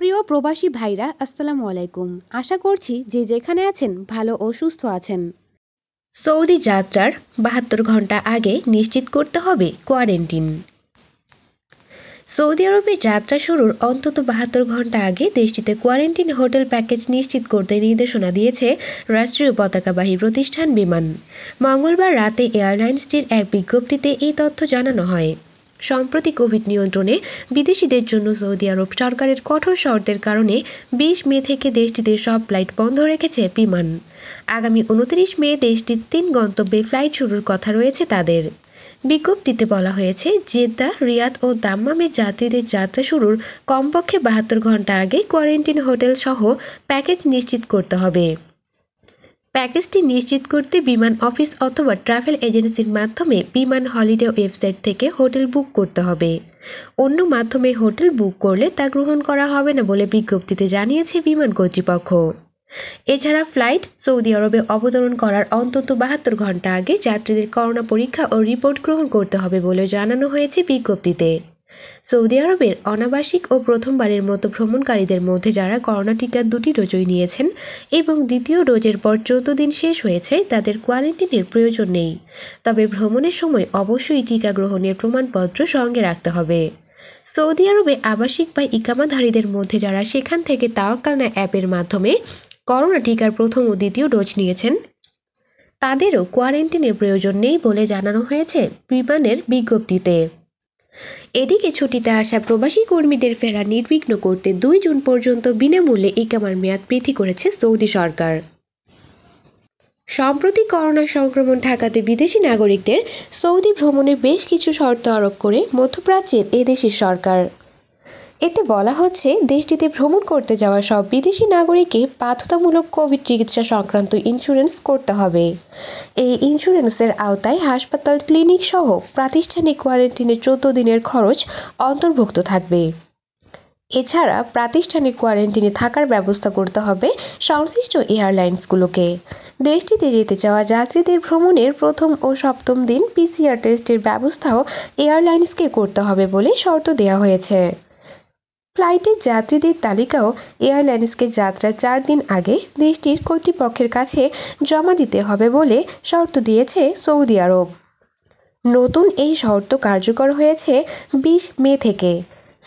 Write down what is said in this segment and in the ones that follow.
প্রিয় প্রবাসী ভাইরা আসসালামু আলাইকুম আশা করছি যে যেখানে আছেন ভালো ও সুস্থ আছেন সৌদি যাত্রার বাহাত্তর ঘন্টা আগে নিশ্চিত করতে হবে কোয়ারেন্টিন সৌদি আরবে যাত্রা শুরুর অন্তত বাহাত্তর ঘন্টা আগে দেশটিতে কোয়ারেন্টিন হোটেল প্যাকেজ নিশ্চিত করতে নির্দেশনা দিয়েছে রাষ্ট্রীয় পতাকাবাহী প্রতিষ্ঠান বিমান মঙ্গলবার রাতে এয়ারলাইন্সটির এক বিজ্ঞপ্তিতে এই তথ্য জানানো হয় সম্প্রতি কোভিড নিয়ন্ত্রণে বিদেশিদের জন্য সৌদি আরব সরকারের কঠোর শর্তের কারণে বিশ মে থেকে দেশটিতে সব ফ্লাইট বন্ধ রেখেছে বিমান আগামী উনত্রিশ মে দেশটির তিন গন্তব্যে ফ্লাইট শুরুর কথা রয়েছে তাদের বিজ্ঞপ্তিতে বলা হয়েছে জেদ্দা রিয়াদ ও দাম্মামে যাত্রীদের যাত্রা শুরুর কমপক্ষে বাহাত্তর ঘন্টা আগে কোয়ারেন্টিন হোটেল সহ প্যাকেজ নিশ্চিত করতে হবে প্যাকেজটি নিশ্চিত করতে বিমান অফিস অথবা ট্রাভেল এজেন্সির মাধ্যমে বিমান হলিডে ওয়েবসাইট থেকে হোটেল বুক করতে হবে অন্য মাধ্যমে হোটেল বুক করলে তা গ্রহণ করা হবে না বলে বিজ্ঞপ্তিতে জানিয়েছে বিমান কর্তৃপক্ষ এছাড়া ফ্লাইট সৌদি আরবে অবতরণ করার অন্তত বাহাত্তর ঘন্টা আগে যাত্রীদের করোনা পরীক্ষা ও রিপোর্ট গ্রহণ করতে হবে বলে জানানো হয়েছে বিজ্ঞপ্তিতে সৌদি আরবের অনাবাসিক ও প্রথমবারের মতো ভ্রমণকারীদের মধ্যে যারা করোনা টিকার দুটি ডোজই নিয়েছেন এবং দ্বিতীয় ডোজের পর চৌদ্দ দিন শেষ হয়েছে তাদের কোয়ারেন্টিনের প্রয়োজন নেই তবে ভ্রমণের সময় অবশ্যই টিকা গ্রহণের প্রমাণপত্র সঙ্গে রাখতে হবে সৌদি আরবে আবাসিক বা ইকামাধারীদের মধ্যে যারা সেখান থেকে তাওয়াক্কালনা অ্যাপের মাধ্যমে করোনা টিকার প্রথম ও দ্বিতীয় ডোজ নিয়েছেন তাদেরও কোয়ারেন্টিনের প্রয়োজন নেই বলে জানানো হয়েছে বিমানের বিজ্ঞপ্তিতে এদিকে ছুটিতে আসা প্রবাসী কর্মীদের ফেরা নির্বিঘ্ন করতে দুই জুন পর্যন্ত বিনামূল্যে ইকামার মেয়াদ বৃদ্ধি করেছে সৌদি সরকার সম্প্রতি করোনা সংক্রমণ ঠেকাতে বিদেশি নাগরিকদের সৌদি ভ্রমণে বেশ কিছু শর্ত আরোপ করে মধ্যপ্রাচ্যের এদেশের সরকার এতে বলা হচ্ছে দেশটিতে ভ্রমণ করতে যাওয়া সব বিদেশি নাগরিককে বাধ্যতামূলক কোভিড চিকিৎসা সংক্রান্ত ইন্স্যুরেন্স করতে হবে এই ইন্স্যুরেন্সের আওতায় হাসপাতাল ক্লিনিক সহ প্রাতিষ্ঠানিক কোয়ারেন্টিনে চোদ্দ দিনের খরচ অন্তর্ভুক্ত থাকবে এছাড়া প্রাতিষ্ঠানিক কোয়ারেন্টিনে থাকার ব্যবস্থা করতে হবে সংশ্লিষ্ট এয়ারলাইন্সগুলোকে দেশটিতে যেতে চাওয়া যাত্রীদের ভ্রমণের প্রথম ও সপ্তম দিন পিসিআর টেস্টের ব্যবস্থাও এয়ারলাইন্সকে করতে হবে বলে শর্ত দেওয়া হয়েছে ফ্লাইটের যাত্রীদের তালিকাও এয়ারলাইন্সকে যাত্রা চার দিন আগে দেশটির কর্তৃপক্ষের কাছে জমা দিতে হবে বলে শর্ত দিয়েছে সৌদি আরব নতুন এই শর্ত কার্যকর হয়েছে বিশ মে থেকে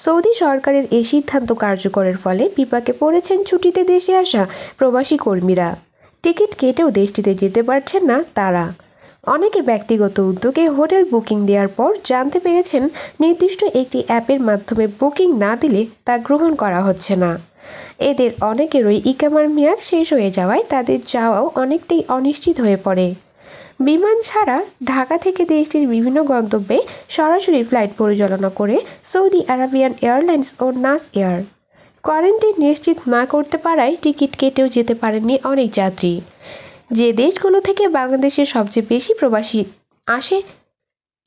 সৌদি সরকারের এই সিদ্ধান্ত কার্যকরের ফলে বিপাকে পড়েছেন ছুটিতে দেশে আসা প্রবাসী কর্মীরা টিকিট কেটেও দেশটিতে যেতে পারছেন না তারা অনেকে ব্যক্তিগত উদ্যোগে হোটেল বুকিং দেওয়ার পর জানতে পেরেছেন নির্দিষ্ট একটি অ্যাপের মাধ্যমে বুকিং না দিলে তা গ্রহণ করা হচ্ছে না এদের অনেকেরই ইকামার মেয়াদ শেষ হয়ে যাওয়ায় তাদের যাওয়াও অনেকটাই অনিশ্চিত হয়ে পড়ে বিমান ছাড়া ঢাকা থেকে দেশটির বিভিন্ন গন্তব্যে সরাসরি ফ্লাইট পরিচালনা করে সৌদি আরাবিয়ান এয়ারলাইন্স ও নাস এয়ার কোয়ারেন্টিন নিশ্চিত না করতে পারায় টিকিট কেটেও যেতে পারেননি অনেক যাত্রী যে দেশগুলো থেকে বাংলাদেশের সবচেয়ে বেশি প্রবাসী আসে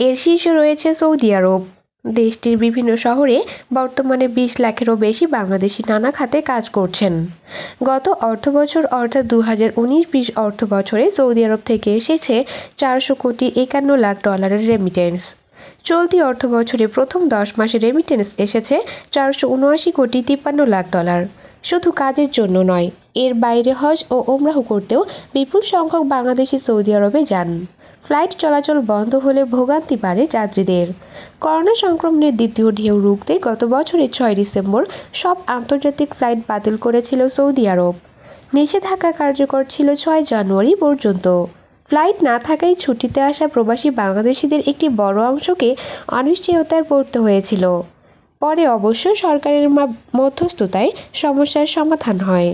এর শীর্ষে রয়েছে সৌদি আরব দেশটির বিভিন্ন শহরে বর্তমানে বিশ লাখেরও বেশি বাংলাদেশি নানা খাতে কাজ করছেন গত অর্থ বছর অর্থাৎ দু হাজার উনিশ বিশ অর্থ বছরে সৌদি আরব থেকে এসেছে চারশো কোটি একান্ন লাখ ডলারের রেমিটেন্স চলতি অর্থ বছরে প্রথম দশ মাসে রেমিটেন্স এসেছে চারশো উনআশি কোটি তিপ্পান্ন লাখ ডলার শুধু কাজের জন্য নয় এর বাইরে হজ ও ওমরাহ করতেও বিপুল সংখ্যক বাংলাদেশি সৌদি আরবে যান ফ্লাইট চলাচল বন্ধ হলে ভোগান্তি বাড়ে যাত্রীদের করোনা সংক্রমণের দ্বিতীয় ঢেউ রুখতে গত বছরের ছয় ডিসেম্বর সব আন্তর্জাতিক ফ্লাইট বাতিল করেছিল সৌদি আরব নিষেধাজ্ঞা কার্যকর ছিল ছয় জানুয়ারি পর্যন্ত ফ্লাইট না থাকায় ছুটিতে আসা প্রবাসী বাংলাদেশিদের একটি বড় অংশকে অনিশ্চয়তায় পড়তে হয়েছিল পরে অবশ্য সরকারের মধ্যস্থতায় সমস্যার সমাধান হয়